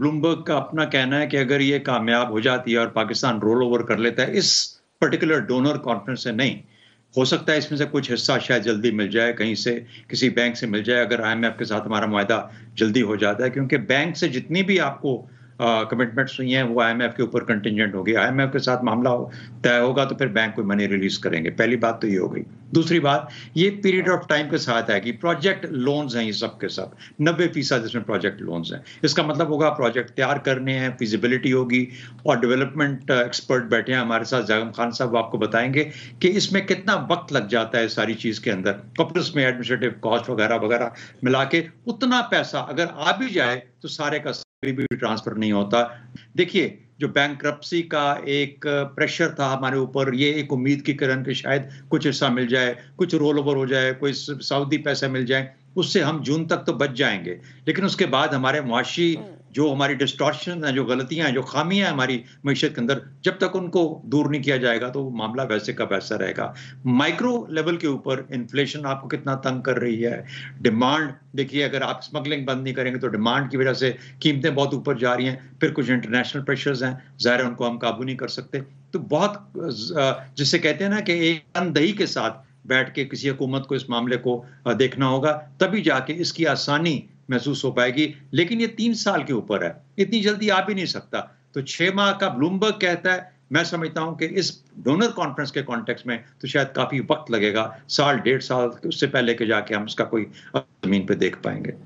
Bloomberg का अपना कहना है कि अगर ये कामयाब हो जाती है और पाकिस्तान रोल ओवर कर लेता है इस पर्टिकुलर डोनर कॉन्फ्रेंस से नहीं हो सकता है इसमें से कुछ हिस्सा शायद जल्दी मिल जाए कहीं से किसी बैंक से मिल जाए अगर आई के साथ हमारा माह जल्दी हो जाता है क्योंकि बैंक से जितनी भी आपको कमिटमेंट्स हुई हैं वो आई के ऊपर कंटिजेंट होगी आई के साथ मामला तय होगा तो फिर बैंक कोई मनी रिलीज करेंगे पहली बात तो ये हो गई दूसरी बात ये पीरियड ऑफ टाइम के साथ है कि प्रोजेक्ट लोन्स हैं ये सब के सब नब्बे फीसद इसमें प्रोजेक्ट लोन्स हैं इसका मतलब होगा प्रोजेक्ट तैयार करने हैं फिजिबिलिटी होगी और डेवलपमेंट एक्सपर्ट uh, बैठे हैं हमारे साथ जागम खान साहब आपको बताएंगे कि इसमें कितना वक्त लग जाता है सारी चीज़ के अंदर और में एडमिनिस्ट्रेटिव कॉस्ट वगैरह वगैरह मिला के उतना पैसा अगर आ भी जाए तो सारे का ट्रांसफर नहीं होता देखिए जो बैंक का एक प्रेशर था हमारे ऊपर ये एक उम्मीद की किरण कि शायद कुछ हिस्सा मिल जाए कुछ रोल ओवर हो जाए कोई सऊदी पैसा मिल जाए उससे हम जून तक तो बच जाएंगे लेकिन उसके बाद हमारे मुआशी जो हमारी डिस्ट्रॉक्शन हैं जो गलतियां हैं जो खामियां हैं हमारी मीशत के अंदर जब तक उनको दूर नहीं किया जाएगा तो मामला वैसे का वैसा रहेगा माइक्रो लेवल के ऊपर इन्फ्लेशन आपको कितना तंग कर रही है डिमांड देखिए अगर आप स्मगलिंग बंद नहीं करेंगे तो डिमांड की वजह से कीमतें बहुत ऊपर जा रही हैं फिर कुछ इंटरनेशनल प्रेशर्स हैं ज़ाहिर उनको हम काबू नहीं कर सकते तो बहुत जिसे कहते हैं ना कि एक अनदही के साथ बैठ के किसी हुकूमत को इस मामले को देखना होगा तभी जाके इसकी आसानी महसूस हो पाएगी लेकिन ये तीन साल के ऊपर है इतनी जल्दी आ भी नहीं सकता तो छह माह का ब्लूमबर्ग कहता है मैं समझता हूं कि इस डोनर कॉन्फ्रेंस के कॉन्टेक्स में तो शायद काफी वक्त लगेगा साल डेढ़ साल उससे पहले के जाके हम इसका कोई जमीन पे देख पाएंगे